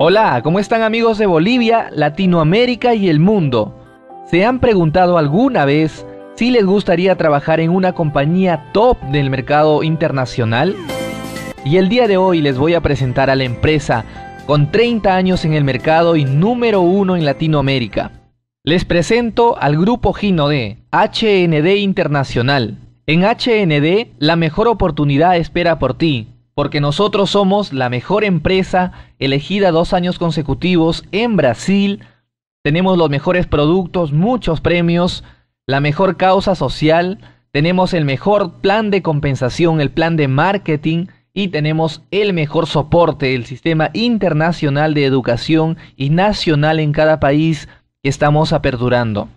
Hola, ¿cómo están amigos de Bolivia, Latinoamérica y el mundo? ¿Se han preguntado alguna vez si les gustaría trabajar en una compañía top del mercado internacional? Y el día de hoy les voy a presentar a la empresa con 30 años en el mercado y número uno en Latinoamérica. Les presento al grupo gino de HND Internacional. En HND, la mejor oportunidad espera por ti porque nosotros somos la mejor empresa elegida dos años consecutivos en Brasil. Tenemos los mejores productos, muchos premios, la mejor causa social, tenemos el mejor plan de compensación, el plan de marketing y tenemos el mejor soporte, el sistema internacional de educación y nacional en cada país que estamos aperturando.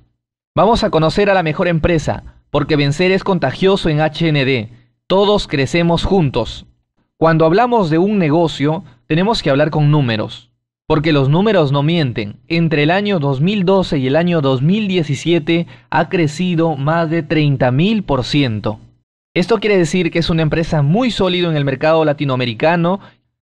Vamos a conocer a la mejor empresa, porque vencer es contagioso en HND. Todos crecemos juntos. Cuando hablamos de un negocio, tenemos que hablar con números, porque los números no mienten. Entre el año 2012 y el año 2017 ha crecido más de 30.000%. Esto quiere decir que es una empresa muy sólida en el mercado latinoamericano.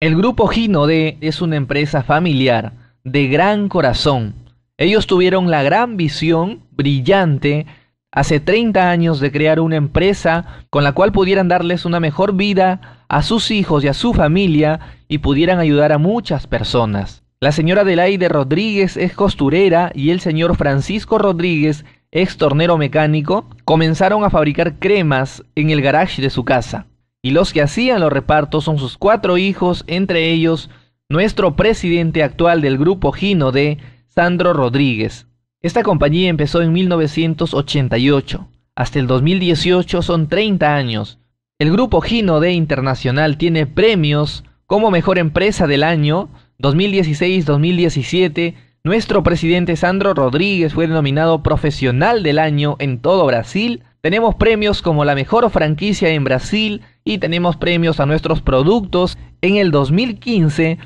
El grupo Gino D es una empresa familiar, de gran corazón. Ellos tuvieron la gran visión brillante hace 30 años de crear una empresa con la cual pudieran darles una mejor vida a sus hijos y a su familia y pudieran ayudar a muchas personas. La señora Adelaide Rodríguez es costurera y el señor Francisco Rodríguez, ex tornero mecánico, comenzaron a fabricar cremas en el garage de su casa. Y los que hacían los repartos son sus cuatro hijos, entre ellos nuestro presidente actual del grupo Gino de Sandro Rodríguez. Esta compañía empezó en 1988. Hasta el 2018 son 30 años. El grupo Gino de Internacional tiene premios como Mejor Empresa del Año 2016-2017. Nuestro presidente Sandro Rodríguez fue nominado Profesional del Año en todo Brasil. Tenemos premios como la mejor franquicia en Brasil y tenemos premios a nuestros productos. En el 2015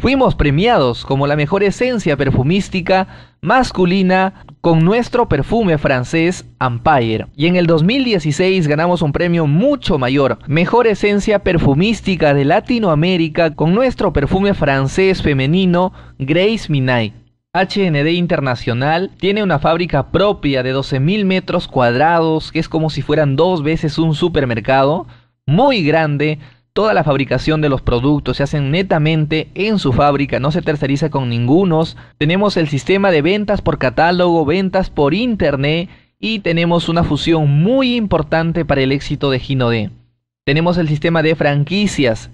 Fuimos premiados como la mejor esencia perfumística masculina con nuestro perfume francés Empire. Y en el 2016 ganamos un premio mucho mayor, mejor esencia perfumística de Latinoamérica con nuestro perfume francés femenino Grace Minay. HND Internacional tiene una fábrica propia de 12.000 metros cuadrados, que es como si fueran dos veces un supermercado, muy grande, toda la fabricación de los productos se hacen netamente en su fábrica, no se terceriza con ningunos. Tenemos el sistema de ventas por catálogo, ventas por internet y tenemos una fusión muy importante para el éxito de Ginode. Tenemos el sistema de franquicias.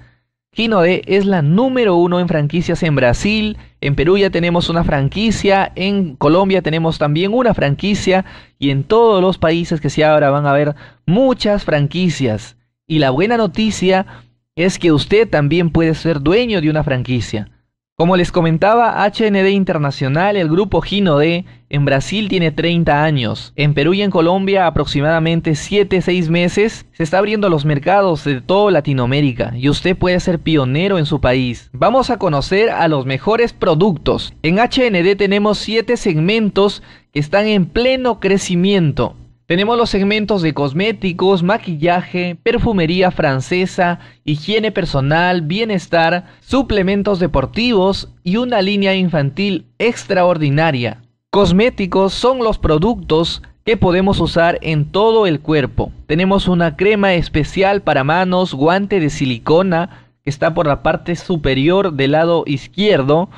Ginode es la número uno en franquicias en Brasil, en Perú ya tenemos una franquicia, en Colombia tenemos también una franquicia y en todos los países que se abra van a haber muchas franquicias. Y la buena noticia es que usted también puede ser dueño de una franquicia. Como les comentaba, HND Internacional, el grupo Gino D, en Brasil tiene 30 años, en Perú y en Colombia aproximadamente 7-6 meses, se está abriendo los mercados de toda Latinoamérica y usted puede ser pionero en su país. Vamos a conocer a los mejores productos. En HND tenemos 7 segmentos que están en pleno crecimiento. Tenemos los segmentos de cosméticos, maquillaje, perfumería francesa, higiene personal, bienestar, suplementos deportivos y una línea infantil extraordinaria. Cosméticos son los productos que podemos usar en todo el cuerpo. Tenemos una crema especial para manos, guante de silicona que está por la parte superior del lado izquierdo.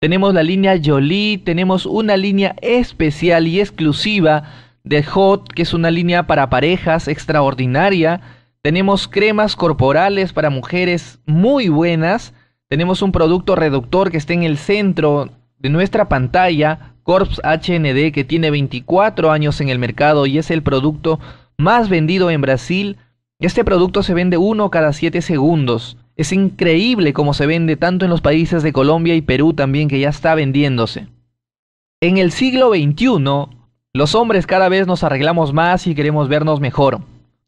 Tenemos la línea Jolie, tenemos una línea especial y exclusiva de Hot, que es una línea para parejas extraordinaria. Tenemos cremas corporales para mujeres muy buenas. Tenemos un producto reductor que está en el centro de nuestra pantalla, Corps HND, que tiene 24 años en el mercado y es el producto más vendido en Brasil. Este producto se vende uno cada 7 segundos. Es increíble cómo se vende tanto en los países de Colombia y Perú también que ya está vendiéndose. En el siglo XXI, los hombres cada vez nos arreglamos más y queremos vernos mejor.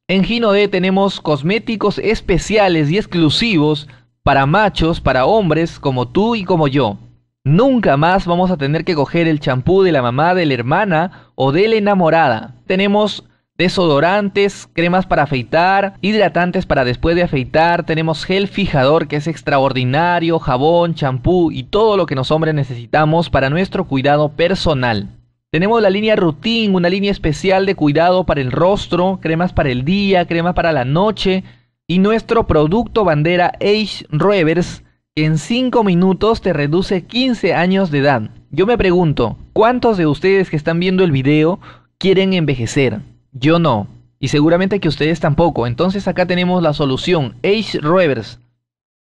En Gino D tenemos cosméticos especiales y exclusivos para machos, para hombres como tú y como yo. Nunca más vamos a tener que coger el champú de la mamá, de la hermana o de la enamorada. Tenemos desodorantes, cremas para afeitar, hidratantes para después de afeitar, tenemos gel fijador que es extraordinario, jabón, champú y todo lo que los hombres necesitamos para nuestro cuidado personal. Tenemos la línea Routine, una línea especial de cuidado para el rostro, cremas para el día, cremas para la noche y nuestro producto bandera Age Revers que en 5 minutos te reduce 15 años de edad. Yo me pregunto, ¿cuántos de ustedes que están viendo el video quieren envejecer? Yo no. Y seguramente que ustedes tampoco. Entonces acá tenemos la solución, Age Revers.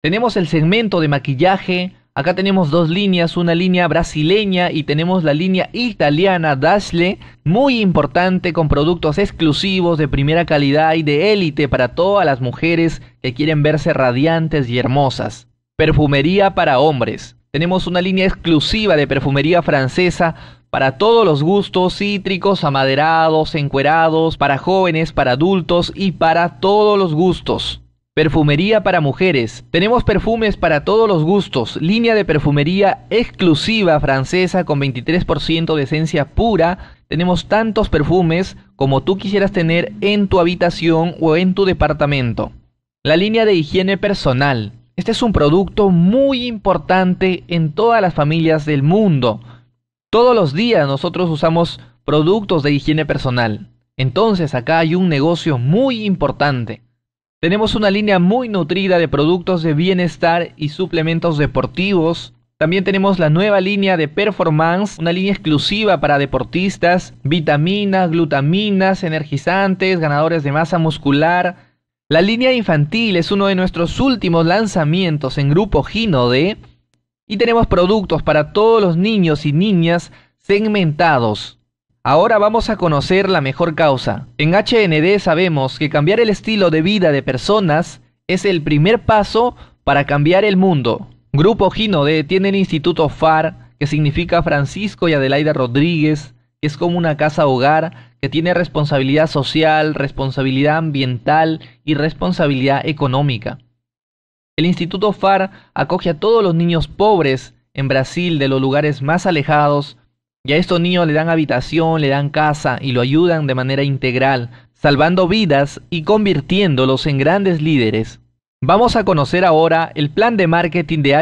Tenemos el segmento de maquillaje, Acá tenemos dos líneas, una línea brasileña y tenemos la línea italiana Dashle, muy importante con productos exclusivos de primera calidad y de élite para todas las mujeres que quieren verse radiantes y hermosas. Perfumería para hombres. Tenemos una línea exclusiva de perfumería francesa para todos los gustos cítricos, amaderados, encuerados, para jóvenes, para adultos y para todos los gustos. Perfumería para mujeres. Tenemos perfumes para todos los gustos. Línea de perfumería exclusiva francesa con 23% de esencia pura. Tenemos tantos perfumes como tú quisieras tener en tu habitación o en tu departamento. La línea de higiene personal. Este es un producto muy importante en todas las familias del mundo. Todos los días nosotros usamos productos de higiene personal. Entonces acá hay un negocio muy importante. Tenemos una línea muy nutrida de productos de bienestar y suplementos deportivos. También tenemos la nueva línea de performance, una línea exclusiva para deportistas, vitaminas, glutaminas, energizantes, ganadores de masa muscular. La línea infantil es uno de nuestros últimos lanzamientos en grupo Gino de Y tenemos productos para todos los niños y niñas segmentados. Ahora vamos a conocer la mejor causa. En HND sabemos que cambiar el estilo de vida de personas es el primer paso para cambiar el mundo. Grupo D tiene el Instituto FAR, que significa Francisco y Adelaida Rodríguez, que es como una casa hogar que tiene responsabilidad social, responsabilidad ambiental y responsabilidad económica. El Instituto FAR acoge a todos los niños pobres en Brasil de los lugares más alejados y a estos niños le dan habitación, le dan casa y lo ayudan de manera integral, salvando vidas y convirtiéndolos en grandes líderes. Vamos a conocer ahora el plan de marketing de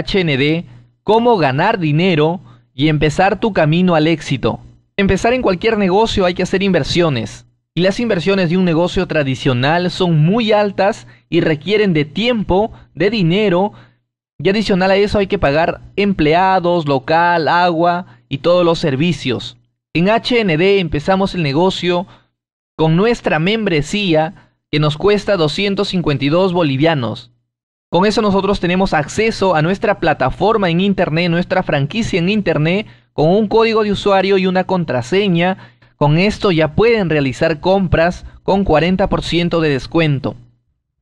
HND, cómo ganar dinero y empezar tu camino al éxito. Empezar en cualquier negocio hay que hacer inversiones. Y las inversiones de un negocio tradicional son muy altas y requieren de tiempo, de dinero, y adicional a eso hay que pagar empleados, local, agua y todos los servicios. En HND empezamos el negocio con nuestra membresía que nos cuesta 252 bolivianos. Con eso nosotros tenemos acceso a nuestra plataforma en Internet, nuestra franquicia en Internet, con un código de usuario y una contraseña. Con esto ya pueden realizar compras con 40% de descuento.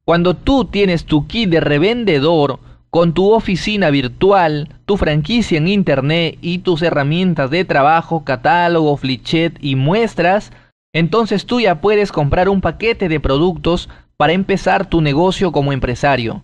Cuando tú tienes tu kit de revendedor, con tu oficina virtual, tu franquicia en Internet y tus herramientas de trabajo, catálogo, flichet y muestras, entonces tú ya puedes comprar un paquete de productos para empezar tu negocio como empresario.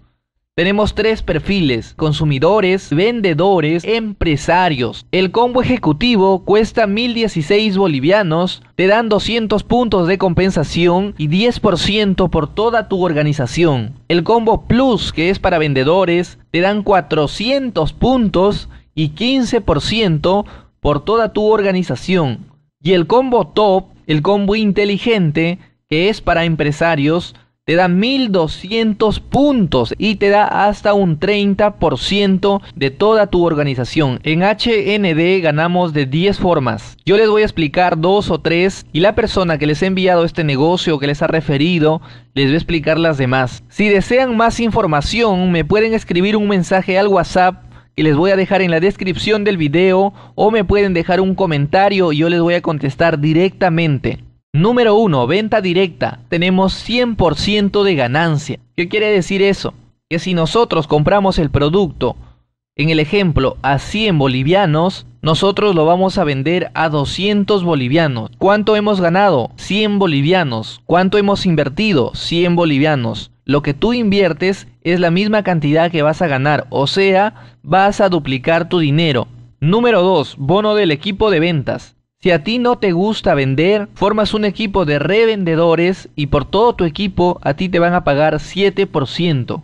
Tenemos tres perfiles, consumidores, vendedores, empresarios. El combo ejecutivo cuesta 1.016 bolivianos, te dan 200 puntos de compensación y 10% por toda tu organización. El combo plus, que es para vendedores, te dan 400 puntos y 15% por toda tu organización. Y el combo top, el combo inteligente, que es para empresarios, te da 1200 puntos y te da hasta un 30% de toda tu organización. En HND ganamos de 10 formas. Yo les voy a explicar dos o tres y la persona que les ha enviado este negocio, que les ha referido, les voy a explicar las demás. Si desean más información, me pueden escribir un mensaje al WhatsApp que les voy a dejar en la descripción del video o me pueden dejar un comentario y yo les voy a contestar directamente. Número 1, venta directa. Tenemos 100% de ganancia. ¿Qué quiere decir eso? Que si nosotros compramos el producto, en el ejemplo, a 100 bolivianos, nosotros lo vamos a vender a 200 bolivianos. ¿Cuánto hemos ganado? 100 bolivianos. ¿Cuánto hemos invertido? 100 bolivianos. Lo que tú inviertes es la misma cantidad que vas a ganar, o sea, vas a duplicar tu dinero. Número 2. Bono del equipo de ventas. Si a ti no te gusta vender, formas un equipo de revendedores y por todo tu equipo a ti te van a pagar 7%.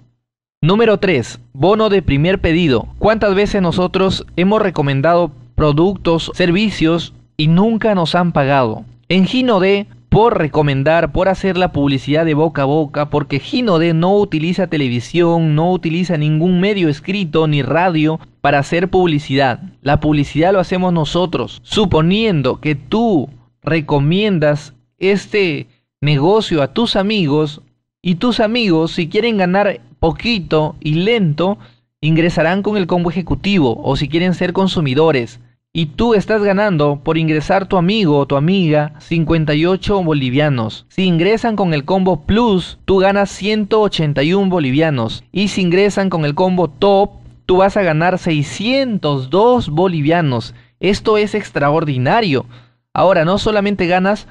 Número 3. Bono de primer pedido. ¿Cuántas veces nosotros hemos recomendado productos, servicios y nunca nos han pagado? En Gino de por recomendar, por hacer la publicidad de boca a boca, porque Gino de no utiliza televisión, no utiliza ningún medio escrito ni radio para hacer publicidad. La publicidad lo hacemos nosotros, suponiendo que tú recomiendas este negocio a tus amigos y tus amigos si quieren ganar poquito y lento ingresarán con el combo ejecutivo o si quieren ser consumidores y tú estás ganando por ingresar tu amigo o tu amiga 58 bolivianos. Si ingresan con el combo Plus, tú ganas 181 bolivianos. Y si ingresan con el combo Top, tú vas a ganar 602 bolivianos. Esto es extraordinario. Ahora, no solamente ganas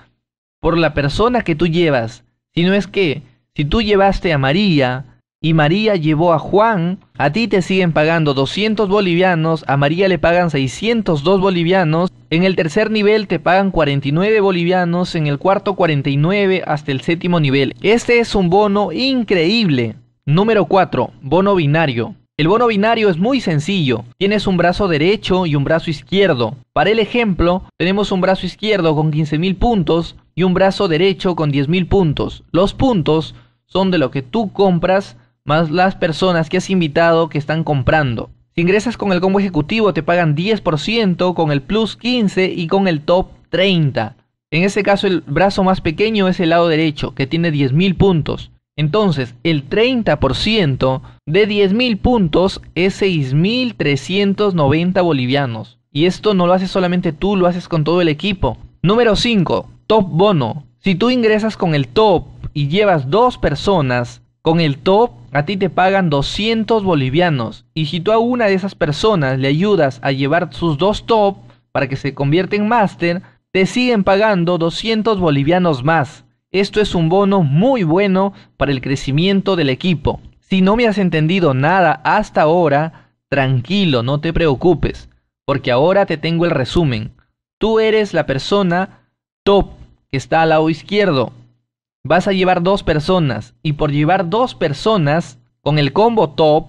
por la persona que tú llevas, sino es que si tú llevaste a María, y María llevó a Juan, a ti te siguen pagando 200 bolivianos, a María le pagan 602 bolivianos, en el tercer nivel te pagan 49 bolivianos, en el cuarto 49 hasta el séptimo nivel. Este es un bono increíble. Número 4. Bono binario. El bono binario es muy sencillo. Tienes un brazo derecho y un brazo izquierdo. Para el ejemplo, tenemos un brazo izquierdo con 15.000 puntos y un brazo derecho con 10.000 puntos. Los puntos son de lo que tú compras más las personas que has invitado que están comprando. Si ingresas con el combo ejecutivo te pagan 10%, con el plus 15 y con el top 30. En ese caso el brazo más pequeño es el lado derecho, que tiene 10.000 puntos. Entonces, el 30% de 10.000 puntos es 6.390 bolivianos. Y esto no lo haces solamente tú, lo haces con todo el equipo. Número 5. Top bono. Si tú ingresas con el top y llevas dos personas, con el top a ti te pagan 200 bolivianos y si tú a una de esas personas le ayudas a llevar sus dos top para que se convierta en máster, te siguen pagando 200 bolivianos más. Esto es un bono muy bueno para el crecimiento del equipo. Si no me has entendido nada hasta ahora, tranquilo, no te preocupes, porque ahora te tengo el resumen. Tú eres la persona top que está al lado izquierdo vas a llevar dos personas y por llevar dos personas con el combo top,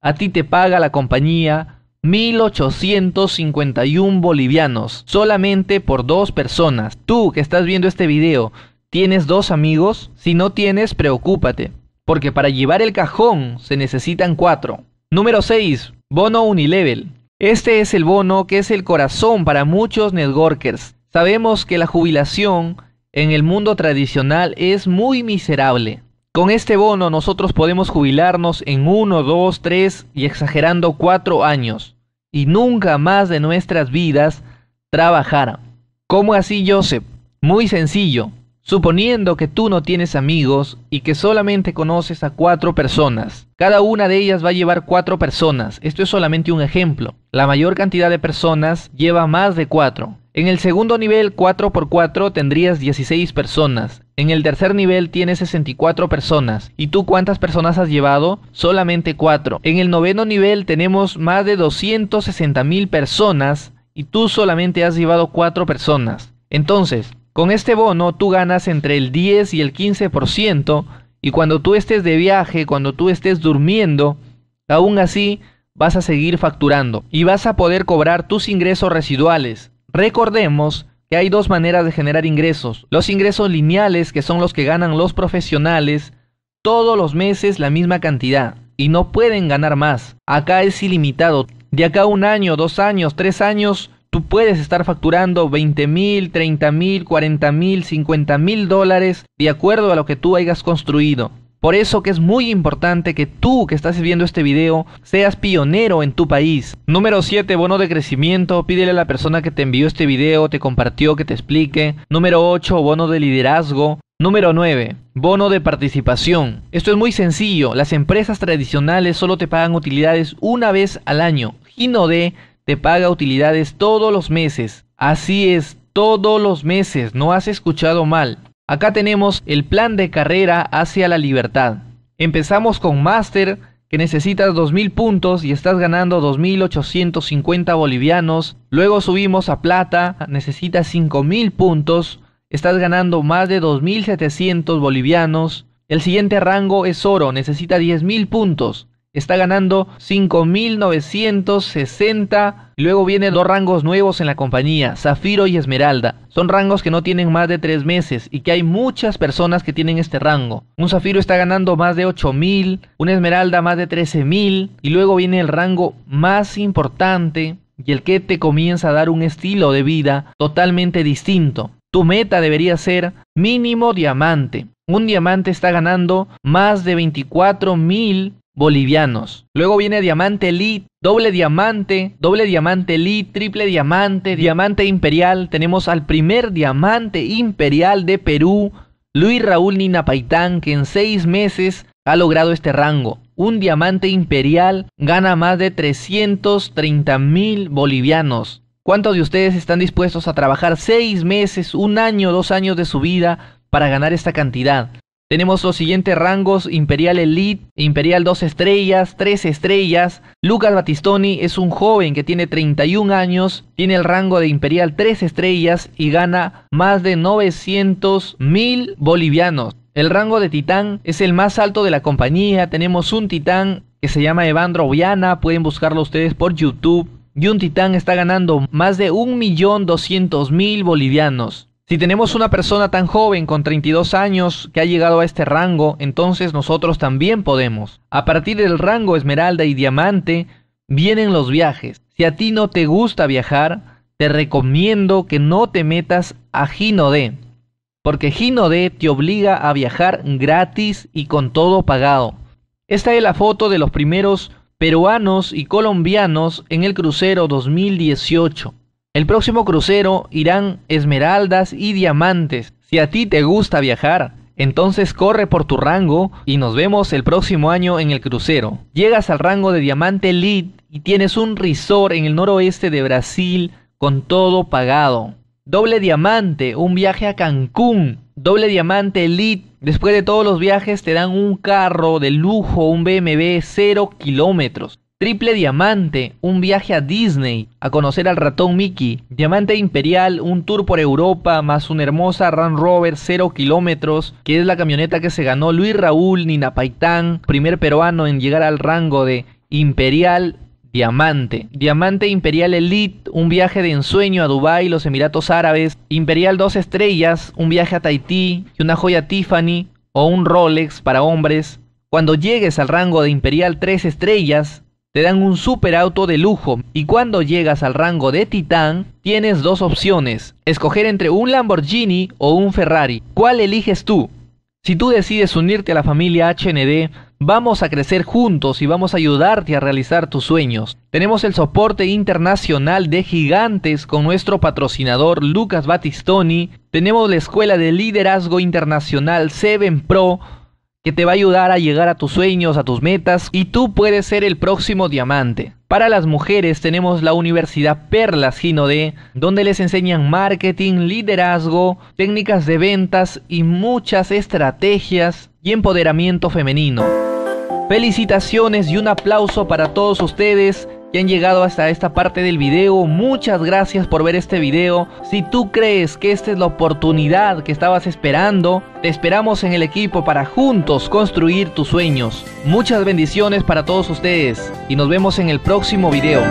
a ti te paga la compañía 1851 bolivianos solamente por dos personas. Tú que estás viendo este video, ¿tienes dos amigos? Si no tienes, preocúpate, porque para llevar el cajón se necesitan cuatro. Número 6. Bono Unilevel. Este es el bono que es el corazón para muchos networkers. Sabemos que la jubilación en el mundo tradicional es muy miserable. Con este bono nosotros podemos jubilarnos en 1, 2, 3 y exagerando 4 años y nunca más de nuestras vidas trabajar. ¿Cómo así, Joseph? Muy sencillo. Suponiendo que tú no tienes amigos y que solamente conoces a cuatro personas. Cada una de ellas va a llevar cuatro personas. Esto es solamente un ejemplo. La mayor cantidad de personas lleva más de cuatro. En el segundo nivel 4x4 tendrías 16 personas. En el tercer nivel tienes 64 personas. ¿Y tú cuántas personas has llevado? Solamente 4. En el noveno nivel tenemos más de 260 mil personas y tú solamente has llevado 4 personas. Entonces, con este bono tú ganas entre el 10 y el 15% y cuando tú estés de viaje, cuando tú estés durmiendo, aún así vas a seguir facturando y vas a poder cobrar tus ingresos residuales Recordemos que hay dos maneras de generar ingresos. Los ingresos lineales, que son los que ganan los profesionales todos los meses la misma cantidad y no pueden ganar más. Acá es ilimitado. De acá un año, dos años, tres años, tú puedes estar facturando 20 mil, 30 mil, 40 mil, 50 mil dólares de acuerdo a lo que tú hayas construido. Por eso que es muy importante que tú que estás viendo este video seas pionero en tu país. Número 7, bono de crecimiento. Pídele a la persona que te envió este video, te compartió, que te explique. Número 8, bono de liderazgo. Número 9. Bono de participación. Esto es muy sencillo. Las empresas tradicionales solo te pagan utilidades una vez al año. GinoD te paga utilidades todos los meses. Así es, todos los meses. No has escuchado mal. Acá tenemos el plan de carrera hacia la libertad. Empezamos con Master, que necesitas 2.000 puntos y estás ganando 2.850 bolivianos. Luego subimos a Plata, necesitas 5.000 puntos, estás ganando más de 2.700 bolivianos. El siguiente rango es Oro, necesita 10.000 puntos está ganando 5.960. Luego vienen dos rangos nuevos en la compañía, Zafiro y Esmeralda. Son rangos que no tienen más de 3 meses y que hay muchas personas que tienen este rango. Un Zafiro está ganando más de 8.000, una Esmeralda más de 13.000 y luego viene el rango más importante y el que te comienza a dar un estilo de vida totalmente distinto. Tu meta debería ser mínimo diamante. Un diamante está ganando más de 24.000 bolivianos. Luego viene diamante elite, doble diamante, doble diamante elite, triple diamante, diamante imperial. Tenemos al primer diamante imperial de Perú, Luis Raúl Ninapaitán, que en seis meses ha logrado este rango. Un diamante imperial gana más de 330 mil bolivianos. ¿Cuántos de ustedes están dispuestos a trabajar seis meses, un año, dos años de su vida para ganar esta cantidad? Tenemos los siguientes rangos, Imperial Elite, Imperial 2 estrellas, 3 estrellas. Lucas Battistoni es un joven que tiene 31 años, tiene el rango de Imperial 3 estrellas y gana más de 900 mil bolivianos. El rango de titán es el más alto de la compañía, tenemos un titán que se llama Evandro Viana, pueden buscarlo ustedes por YouTube. Y un titán está ganando más de 1.200.000 bolivianos. Si tenemos una persona tan joven con 32 años que ha llegado a este rango, entonces nosotros también podemos. A partir del rango esmeralda y diamante vienen los viajes. Si a ti no te gusta viajar, te recomiendo que no te metas a Gino D, porque Gino D te obliga a viajar gratis y con todo pagado. Esta es la foto de los primeros peruanos y colombianos en el crucero 2018. El próximo crucero irán esmeraldas y diamantes. Si a ti te gusta viajar, entonces corre por tu rango y nos vemos el próximo año en el crucero. Llegas al rango de diamante lead y tienes un resort en el noroeste de Brasil con todo pagado. Doble diamante, un viaje a Cancún. Doble diamante elite. Después de todos los viajes te dan un carro de lujo, un BMW 0 kilómetros. Triple Diamante, un viaje a Disney, a conocer al ratón Mickey. Diamante Imperial, un tour por Europa, más una hermosa Run Rover 0 kilómetros, que es la camioneta que se ganó Luis Raúl Ninapaitán, primer peruano en llegar al rango de Imperial Diamante. Diamante Imperial Elite, un viaje de ensueño a Dubái, los Emiratos Árabes. Imperial 2 estrellas, un viaje a Tahití y una joya Tiffany o un Rolex para hombres. Cuando llegues al rango de Imperial 3 estrellas, te dan un super auto de lujo y cuando llegas al rango de titán tienes dos opciones, escoger entre un Lamborghini o un Ferrari. ¿Cuál eliges tú? Si tú decides unirte a la familia HND, vamos a crecer juntos y vamos a ayudarte a realizar tus sueños. Tenemos el soporte internacional de gigantes con nuestro patrocinador Lucas Battistoni. Tenemos la escuela de liderazgo internacional Seven Pro que te va a ayudar a llegar a tus sueños, a tus metas y tú puedes ser el próximo diamante. Para las mujeres tenemos la Universidad Perlas de donde les enseñan marketing, liderazgo, técnicas de ventas y muchas estrategias y empoderamiento femenino. Felicitaciones y un aplauso para todos ustedes han llegado hasta esta parte del video. Muchas gracias por ver este video. Si tú crees que esta es la oportunidad que estabas esperando, te esperamos en el equipo para juntos construir tus sueños. Muchas bendiciones para todos ustedes y nos vemos en el próximo video.